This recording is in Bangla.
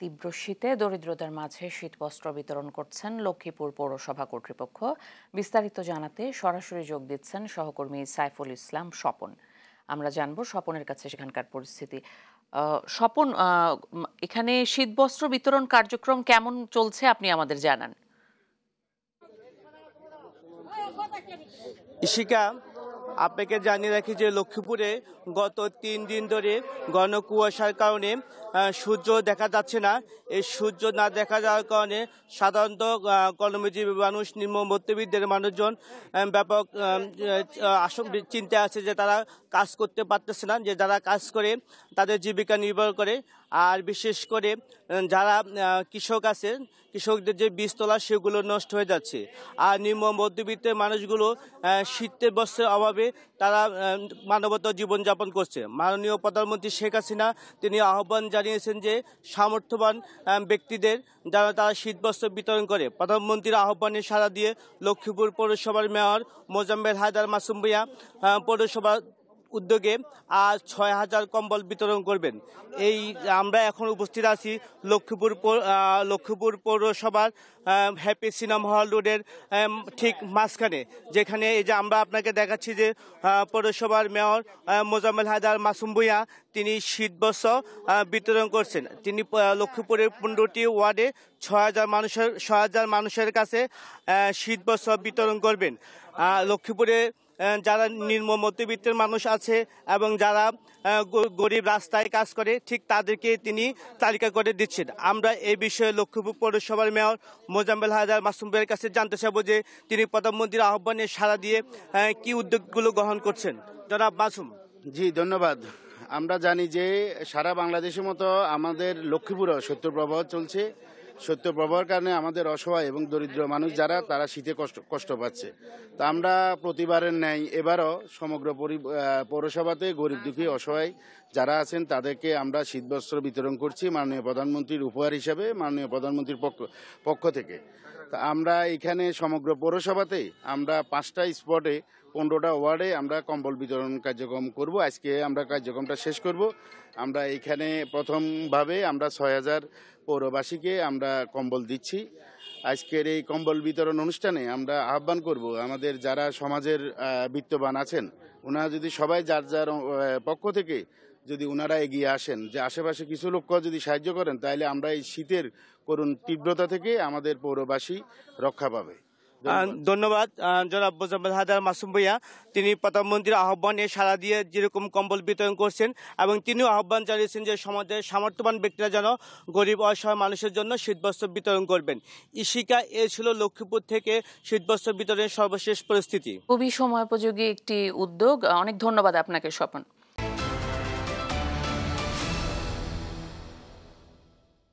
তীব্র শীতে দরিদ্রদের মাঝে শীতবস্ত্র বিতরণ করছেন লক্ষ্মীপুর পৌরসভা কর্তৃপক্ষ বিস্তারিত জানাতে সরাসরি যোগ দিচ্ছেন সহকর্মী সাইফুল ইসলাম স্বপন আমরা জানব স্বপনের কাছে সেখানকার পরিস্থিতি স্বপন এখানে শীতবস্ত্র বিতরণ কার্যক্রম কেমন চলছে আপনি আমাদের জানান ইশিকা আপনাকে জানিয়ে রাখি যে লক্ষ্মীপুরে গত তিন দিন ধরে ঘন কুয়াশার কারণে সূর্য দেখা যাচ্ছে না এই সূর্য না দেখা যাওয়ার কারণে সাধারণত কর্মজীবী মানুষ নিম্ন মধ্যবিত্তের মানুষজন ব্যাপক চিন্তা আছে যে তারা কাজ করতে পারতেছে না যে যারা কাজ করে তাদের জীবিকা নির্ভর করে আর বিশেষ করে যারা কৃষক আছে কৃষকদের যে বীজ তোলা সেগুলো নষ্ট হয়ে যাচ্ছে আর নিম্ন মধ্যবিত্তের মানুষগুলো শীতের বস্ত্রের অভাবে হিসেবে তারা মানবতা জীবনযাপন করছে মাননীয় প্রধানমন্ত্রী শেখ হাসিনা তিনি আহ্বান জানিয়েছেন যে সামর্থ্যবান ব্যক্তিদের যারা তারা শীতবস্ত্র বিতরণ করে প্রধানমন্ত্রীর আহ্বানে সাড়া দিয়ে লক্ষ্মীপুর পৌরসভার মেয়র মোজাম্মেল হায়দার মাসুম্বিয়া পৌরসভা উদ্যোগে আজ ছয় হাজার কম্বল বিতরণ করবেন এই আমরা এখন উপস্থিত আছি লক্ষ্মীপুর লক্ষ্মীপুর পৌরসভার হ্যাপি সিনেমা হল রোডের ঠিক মাঝখানে যেখানে এই যে আমরা আপনাকে দেখাচ্ছি যে পৌরসভার মেয়র মোজাম্মেল হায়দার মাসুম ভুইয়া তিনি শীতবস্ত্র বিতরণ করছেন তিনি লক্ষ্মীপুরের পনেরোটি ওয়ার্ডে ছয় হাজার মানুষের ছয় হাজার মানুষের কাছে শীতবস্ত্র বিতরণ করবেন লক্ষ্মীপুরে যারা নিম্ন মধ্যবিত্তের মানুষ আছে এবং যারা গরিব রাস্তায় কাজ করে ঠিক তাদেরকে তিনি তালিকা করে দিচ্ছেন আমরা এই বিষয়ে লক্ষ্মীপুর পৌরসভার মেয়র মোজাম্মেল হায়দার মাসুম ভাইয়ের কাছে জানতে চাবো যে তিনি প্রধানমন্ত্রীর আহ্বানে সাড়া দিয়ে কি উদ্যোগগুলো গ্রহণ করছেন জনাব মাসুম জি ধন্যবাদ আমরা জানি যে সারা বাংলাদেশের মতো আমাদের লক্ষ্মীপুরেও প্রবাহ চলছে সত্য প্রবাহের কারণে আমাদের অসহায় এবং দরিদ্র মানুষ যারা তারা শীতে কষ্ট কষ্ট পাচ্ছে তা আমরা প্রতিবারের ন্যায় এবারও সমগ্র পৌরসভাতে গরিব দুঃখী অসহায় যারা আছেন তাদেরকে আমরা শীতবস্ত্র বিতরণ করছি মাননীয় প্রধানমন্ত্রীর উপহার হিসাবে মাননীয় প্রধানমন্ত্রীর পক্ষ পক্ষ থেকে আমরা এখানে সমগ্র পৌরসভাতে আমরা পাঁচটা স্পটে পনেরোটা ওয়ার্ডে আমরা কম্বল বিতরণ কার্যক্রম করব আজকে আমরা কার্যক্রমটা শেষ করব আমরা এখানে প্রথমভাবে আমরা ছয় হাজার পৌরবাসীকে আমরা কম্বল দিচ্ছি আজকের এই কম্বল বিতরণ অনুষ্ঠানে আমরা আহ্বান করব আমাদের যারা সমাজের বিত্তবান আছেন ওনারা যদি সবাই যার যার পক্ষ থেকে যদি ওনারা এগিয়ে আসেন যে আশেপাশে কিছু লোককে যদি সাহায্য করেন তাহলে আমরা এই শীতের করুন তীব্রতা থেকে আমাদের পৌরবাসী রক্ষা পাবে ধন্যবাদ জনাব মোজাম্মেল হায়দার মাসুম ভাইয়া তিনি প্রধানমন্ত্রীর আহ্বানে সারা দিয়ে যেরকম কম্বল বিতরণ করছেন এবং তিনিও আহ্বান জানিয়েছেন যে সমাজের সামর্থ্যবান ব্যক্তিরা যেন গরিব অসহায় মানুষের জন্য শীতবস্ত্র বিতরণ করবেন ইশিকা এ ছিল লক্ষ্মীপুর থেকে শীতবস্ত্র বিতরণের সর্বশেষ পরিস্থিতি খুবই সময়োপযোগী একটি উদ্যোগ অনেক ধন্যবাদ আপনাকে স্বপন